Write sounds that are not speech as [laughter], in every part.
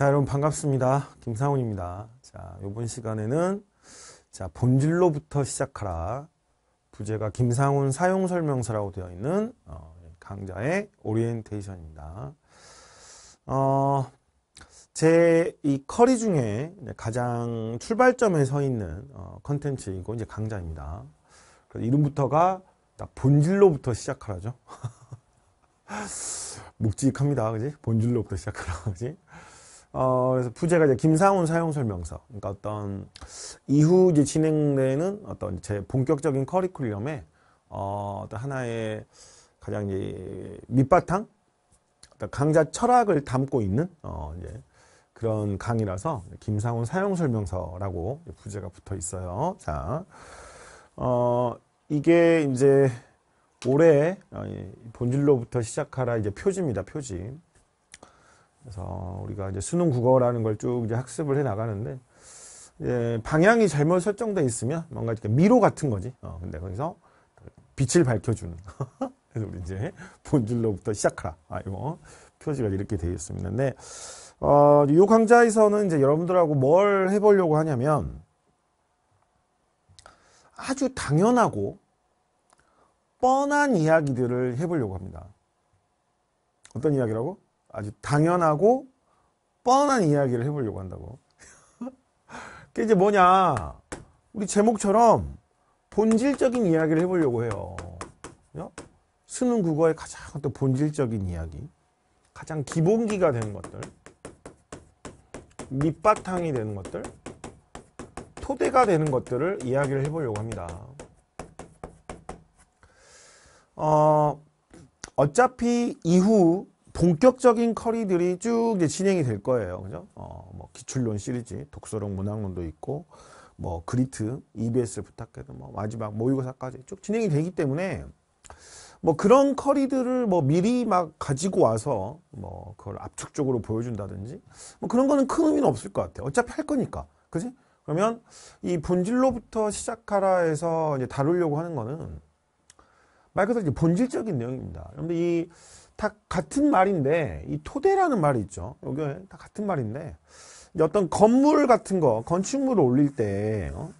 자, 여러분 반갑습니다. 김상훈입니다. 자, 요번 시간에는 자, 본질로부터 시작하라. 부제가 김상훈 사용 설명서라고 되어 있는 어, 강좌의 오리엔테이션입니다. 어, 제 이 커리 중에 가장 출발점에 서 있는 어, 컨텐츠이고 이제 강좌입니다. 그래서 이름부터가 본질로부터 시작하라죠. [laughs] 묵직합니다. 그지? 본질로부터 시작하라. [laughs] 그지? 어, 그래서 부제가 이제 김상훈 사용 설명서. 그러니까 어떤 이후 이제 진행되는 어떤 제 본격적인 커리큘럼에 어, 어떤 하나의 가장 이제 밑바탕 어떤 강좌 철학을 담고 있는 어, 이제 그런 강의라서 김상훈 사용 설명서라고 부제가 붙어 있어요. 자, 어, 이게 이제 올해 어, 본질로부터 시작하라 이제 표지입니다. 표지. 그래서 우리가 이제 수능 국어라는 걸 쭉 이제 학습을 해 나가는데 예, 방향이 잘못 설정돼 있으면 뭔가 이렇게 미로 같은 거지. 어, 근데 거기서 빛을 밝혀주는. [laughs] 그래서 우리 이제 본질로부터 시작하라. 아, 이거 표지가 이렇게 되어 있습니다. 근데 어, 요 강좌에서는 이제 여러분들하고 뭘 해보려고 하냐면 아주 당연하고 뻔한 이야기들을 해보려고 합니다. 어떤 이야기라고? 아주 당연하고 뻔한 이야기를 해보려고 한다고. [laughs] 그게 이제 뭐냐. 우리 제목처럼 본질적인 이야기를 해보려고 해요. 수능 국어의 가장 또 본질적인 이야기. 가장 기본기가 되는 것들. 밑바탕이 되는 것들. 토대가 되는 것들을 이야기를 해보려고 합니다. 어, 어차피 이후 본격적인 커리들이 쭉 이제 진행이 될 거예요. 그죠? 어, 뭐 기출론 시리즈, 독서론, 문학론도 있고 뭐 그리트, e b s 부탁해도 뭐 마지막 모의고사까지 쭉 진행이 되기 때문에 뭐 그런 커리들을 뭐 미리 막 가지고 와서 뭐 그걸 압축적으로 보여준다든지 뭐 그런 거는 큰 의미는 없을 것 같아요. 어차피 할 거니까. 그지? 그러면 이 본질로부터 시작하라 해서 이제 다루려고 하는 거는 말 그대로 이제 본질적인 내용입니다. 여러분들 이다 같은 말인데 이 토대라는 말이 있죠. 여기 다 같은 말인데 어떤 건물 같은 거 건축물을 올릴 때. 어?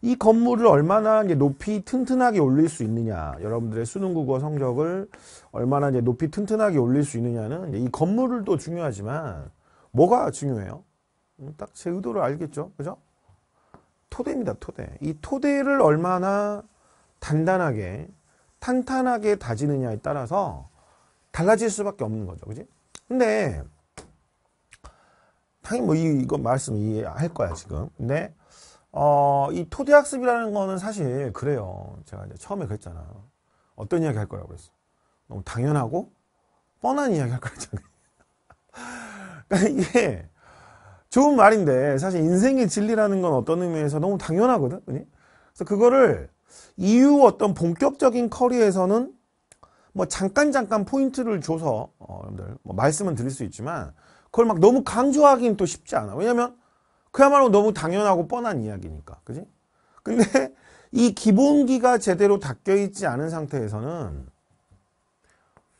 이 건물을 얼마나 이제 높이 튼튼하게 올릴 수 있느냐, 여러분들의 수능 국어 성적을 얼마나 이제 높이 튼튼하게 올릴 수 있느냐는 이건물을또 중요하지만 뭐가 중요해요? 음, 딱제 의도를 알겠죠, 그죠? 토대입니다, 토대. 이 토대를 얼마나 단단하게 탄탄하게 다지느냐에 따라서 달라질 수밖에 없는 거죠. 그지? 근데 당연히 뭐 이거 말씀 이해할 거야 지금. 근데 어, 이 토대 학습이라는 거는 사실 그래요. 제가 이제 처음에 그랬잖아. 어떤 이야기 할 거라고 그랬어. 너무 당연하고 뻔한 이야기 할 거였잖아. [laughs] 그러니까 이게 좋은 말인데 사실 인생의 진리라는 건 어떤 의미에서 너무 당연하거든. 그래서 그거를 이후 어떤 본격적인 커리에서는 뭐 잠깐 잠깐 포인트를 줘서 어, 여러분들 뭐 말씀은 드릴 수 있지만 그걸 막 너무 강조하기는 또 쉽지 않아. 왜냐면 그야말로 너무 당연하고 뻔한 이야기니까. 그지? 근데 이 기본기가 제대로 닦여 있지 않은 상태에서는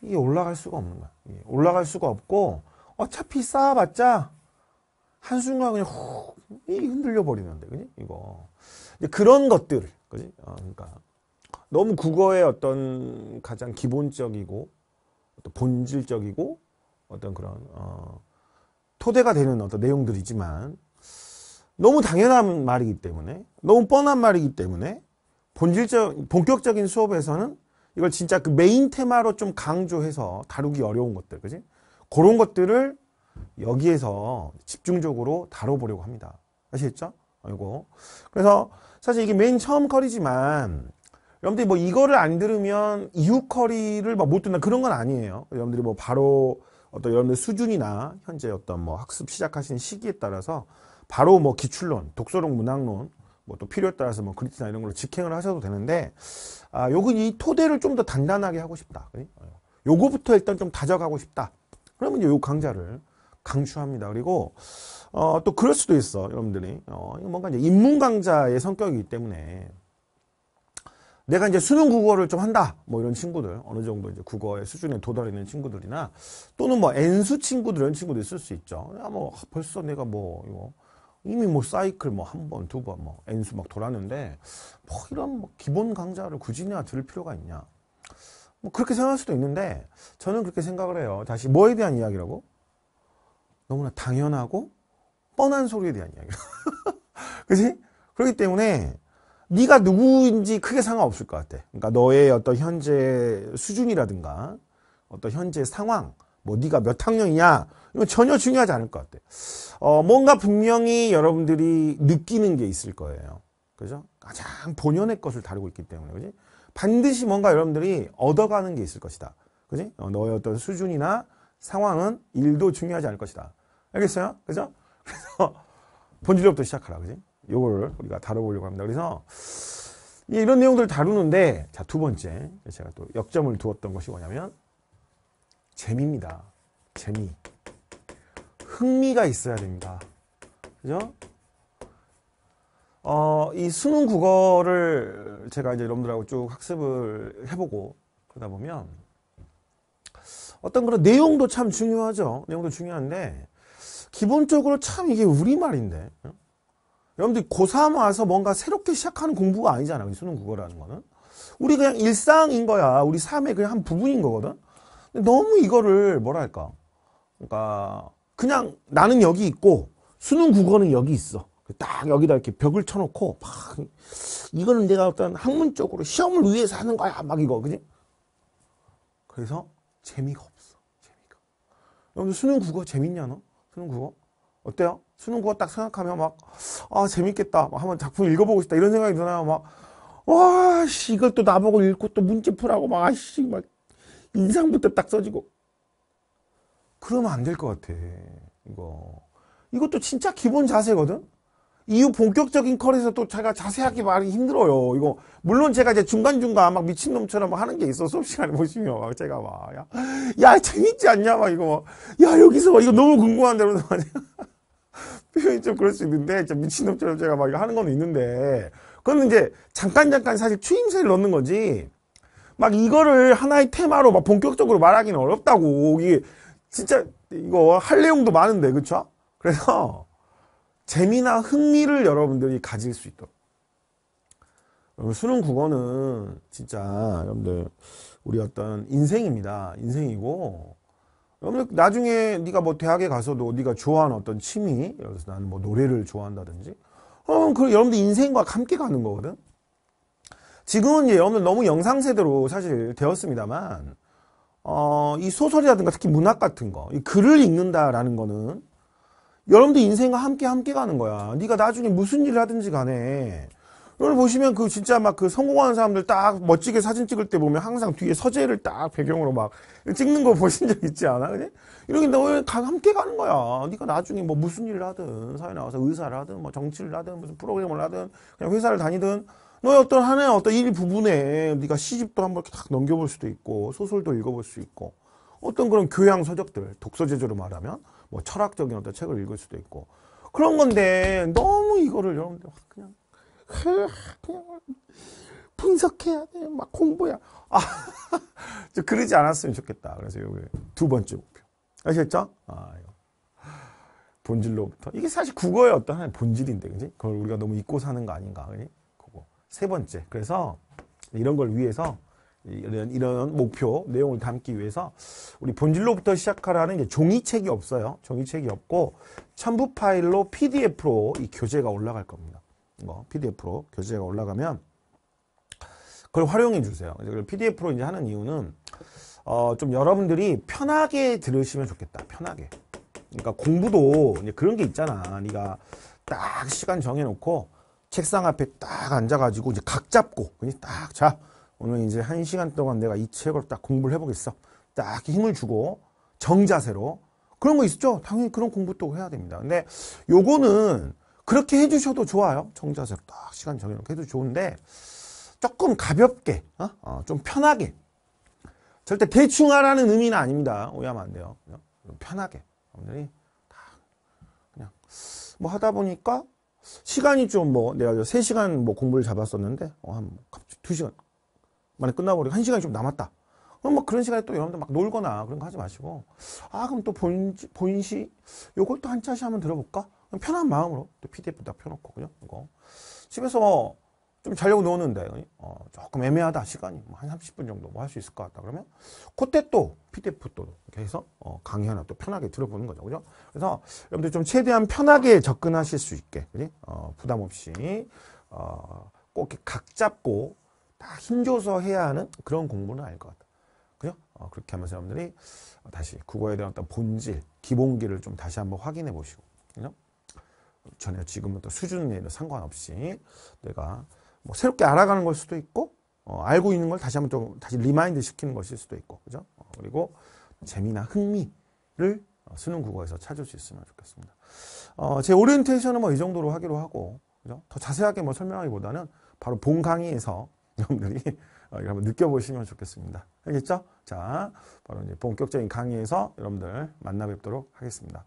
이게 올라갈 수가 없는 거야. 올라갈 수가 없고 어차피 쌓아봤자 한순간 그냥 훅 흔들려 버리는데 그지? 이거 그런 것들 을 그지? 어, 아, 그러니까 너무 국어의 어떤 가장 기본적이고 어떤 본질적이고 어떤 그런 어, 토대가 되는 어떤 내용들이지만 너무 당연한 말이기 때문에 너무 뻔한 말이기 때문에 본질적 본격적인 수업에서는 이걸 진짜 그 메인 테마로 좀 강조해서 다루기 어려운 것들 그지? 그런 것들을 여기에서 집중적으로 다뤄보려고 합니다. 아시겠죠? 아이고 그래서 사실 이게 맨 처음 컬이지만 여러분들이 뭐 이거를 안 들으면 이후 커리를막못 뭐 듣나 그런 건 아니에요. 여러분들이 뭐 바로 어떤 여러분들 수준이나 현재 어떤 뭐 학습 시작하시 시기에 따라서 바로 뭐 기출론, 독서론, 문학론 뭐 또 필요에 따라서 뭐 그리트나 이런 걸로 직행을 하셔도 되는데 아, 요건 이 토대를 좀 더 단단하게 하고 싶다. 어. 요거부터 일단 좀 다져가고 싶다. 그러면 이제 요 강좌를 강추합니다. 그리고 어, 또 그럴 수도 있어 여러분들이 어, 뭔가 이제 인문 강자의 성격이기 때문에 내가 이제 수능 국어를 좀 한다 뭐 이런 친구들 어느 정도 이제 국어의 수준에 도달 있는 친구들이나 또는 뭐 N수 친구들 이런 친구도 있을 수 있죠. 뭐 아, 벌써 내가 뭐 이거 이미 뭐 사이클 뭐 한 번, 두 번, 뭐 N수 막 돌았는데 뭐 이런 뭐 기본 강좌를 굳이 냐 들을 필요가 있냐. 뭐 그렇게 생각할 수도 있는데 저는 그렇게 생각을 해요. 다시 뭐에 대한 이야기라고? 너무나 당연하고 뻔한 소리에 대한 이야기야. [laughs] 그지? 그렇기 때문에 네가 누구인지 크게 상관없을 것 같아. 그러니까 너의 어떤 현재 수준이라든가 어떤 현재 상황, 뭐 네가 몇 학년이냐 이건 전혀 중요하지 않을 것 같아. 어, 뭔가 분명히 여러분들이 느끼는 게 있을 거예요. 그죠? 가장 본연의 것을 다루고 있기 때문에 그지? 반드시 뭔가 여러분들이 얻어가는 게 있을 것이다. 그지? 어, 너의 어떤 수준이나 상황은 일도 중요하지 않을 것이다. 알겠어요? 그죠? 그래서 [laughs] 본질로부터 시작하라. 그지? 요거를 우리가 다뤄보려고 합니다. 그래서 이런 내용들을 다루는데 자, 두 번째 제가 또 역점을 두었던 것이 뭐냐면 재미입니다. 재미. 흥미가 있어야 됩니다. 그죠? 어, 이 수능 국어를 제가 이제 여러분들하고 쭉 학습을 해보고 그러다 보면 어떤 그런 내용도 참 중요하죠. 내용도 중요한데 기본적으로 참 이게 우리말인데 여러분들 고3 와서 뭔가 새롭게 시작하는 공부가 아니잖아요 수능 국어라는 거는 우리 그냥 일상인 거야 우리 삶의 그냥 한 부분인 거거든 근데 너무 이거를 뭐랄까 그러니까 그냥 나는 여기 있고 수능 국어는 여기 있어 딱 여기다 이렇게 벽을 쳐놓고 막 이거는 내가 어떤 학문적으로 시험을 위해서 하는 거야 막 이거 그지 그래서 재미가 없어 재미가 여러분 들 수능 국어 재밌냐 너 수능 국어 어때요? 수능 국어 딱 생각하면 막 아 재밌겠다 막 한번 작품 읽어보고 싶다 이런 생각이 드나요? 막와 씨, 이걸 또 나보고 읽고 또 문제 풀하고 막 아씨 막 인상부터 딱 써지고 그러면 안 될 것 같아 이거 이것도 진짜 기본 자세거든 이후 본격적인 컬에서 또 제가 자세하게 말하기 힘들어요. 이거 물론 제가 이제 중간중간 막 미친놈처럼 뭐 하는 게 있어 수업 시간에 보시면 막 제가 막 야, 야 재밌지 않냐 막 이거 뭐, 야 여기서 막 이거 너무 궁금한데 그러면서 [laughs] 표현이 좀 그럴 수 있는데 진 미친놈처럼 제가 막 이거 하는 건 있는데 그건 이제 잠깐 잠깐 사실 추임새를 넣는 거지 막 이거를 하나의 테마로 막 본격적으로 말하기는 어렵다고 이게 진짜 이거 할 내용도 많은데 그쵸? 그래서 재미나 흥미를 여러분들이 가질 수 있도록 수능 국어는 진짜 여러분들 우리 어떤 인생입니다 인생이고 여러분들 나중에 네가 뭐 대학에 가서도 네가 좋아하는 어떤 취미 예를 들어서 나는 뭐 노래를 좋아한다든지 그러면 그 여러분들 인생과 함께 가는 거거든 지금은 이제 여러분들 너무 영상 세대로 사실 되었습니다만 어, 이 소설이라든가 특히 문학 같은 거이 글을 읽는다라는 거는 여러분들 인생과 함께 함께 가는 거야. 네가 나중에 무슨 일을 하든지 간에 여러분 보시면 그 진짜 막 그 성공하는 사람들 딱 멋지게 사진 찍을 때 보면 항상 뒤에 서재를 딱 배경으로 막 찍는 거 [laughs] 보신 적 있지 않아? 그지? 이러게 너 함께 가는 거야. 네가 나중에 뭐 무슨 일을 하든 사회 나와서 의사를 하든 뭐 정치를 하든 무슨 프로그램을 하든 그냥 회사를 다니든 너의 어떤 하나의 어떤 일 부분에 네가 시집도 한번 이렇게 딱 넘겨볼 수도 있고 소설도 읽어볼 수 있고 어떤 그런 교양 서적들 독서 제조로 말하면 뭐 철학적인 어떤 책을 읽을 수도 있고 그런 건데 너무 이거를 여러분들 그냥 그냥 분석해야 돼. 막 공부야. 아, [laughs] 그러지 않았으면 좋겠다. 그래서 여기 두 번째 목표. 아셨죠 아, 본질로부터. 이게 사실 국어의 어떤 하나의 본질인데, 그지? 그걸 우리가 너무 잊고 사는 거 아닌가, 그지? 그거. 세 번째. 그래서 이런 걸 위해서 이런, 이런 목표, 내용을 담기 위해서 우리 본질로부터 시작하라는 이제 종이책이 없어요. 종이책이 없고 첨부 파일로 PDF로 이 교재가 올라갈 겁니다. 뭐 PDF로 교재가 올라가면 그걸 활용해 주세요. 그걸 PDF로 이제 하는 이유는 어, 좀 여러분들이 편하게 들으시면 좋겠다. 편하게. 그러니까 공부도 이제 그런 게 있잖아. 네가 딱 시간 정해놓고 책상 앞에 딱 앉아가지고 이제 각 잡고 그냥 딱 자. 오늘 이제 한 시간 동안 내가 이 책을 딱 공부를 해보겠어. 딱 힘을 주고 정자세로 그런 거 있죠. 당연히 그런 공부 또 해야 됩니다. 근데 요거는 그렇게 해주셔도 좋아요. 정자세로 딱 시간 정해놓고 해도 좋은데 조금 가볍게, 어? 어, 좀 편하게. 절대 대충 하라는 의미는 아닙니다. 오해하면 안 돼요. 편하게. 여러분들이 다 그냥 뭐 하다 보니까 시간이 좀 뭐 내가 3시간 뭐 공부를 잡았었는데 어, 한 갑자기 2시간 만약 끝나버리고 한 시간이 좀 남았다. 그럼 뭐 그런 시간에 또 여러분들 막 놀거나 그런 거 하지 마시고 아 그럼 또 본시, 본시 요걸 또 한 차시 한번 들어볼까? 편한 마음으로 또 PDF 다 펴놓고 그죠? 이거 집에서 뭐 좀 자려고 누웠는데 어, 조금 애매하다 시간이 뭐 한 30분 정도 뭐 할 수 있을 것 같다 그러면 그때 또 PDF 또 이렇게 해서 어, 강의 하나 또 편하게 들어보는 거죠 그죠? 그래서 여러분들 좀 최대한 편하게 접근하실 수 있게 그지? 어, 부담 없이 어, 꼭 이렇게 각 잡고 막 힘줘서 해야 하는 그런 공부는 아닐 것 같아요. 그죠? 어, 그렇게 하면서 여러분들이 다시 국어에 대한 어떤 본질, 기본기를 좀 다시 한번 확인해 보시고, 그죠? 전에 지금부터 수준에 상관없이 내가 뭐 새롭게 알아가는 걸 수도 있고, 어, 알고 있는 걸 다시 한번 좀 다시 리마인드 시키는 것일 수도 있고, 그죠? 어, 그리고 재미나 흥미를 수능 어, 국어에서 찾을 수 있으면 좋겠습니다. 어, 제 오리엔테이션은 뭐 이 정도로 하기로 하고, 그죠? 더 자세하게 뭐 설명하기보다는 바로 본 강의에서 여러분들이 어, 이걸 한번 느껴보시면 좋겠습니다. 알겠죠? 자, 바로 이제 본격적인 강의에서 여러분들 만나 뵙도록 하겠습니다.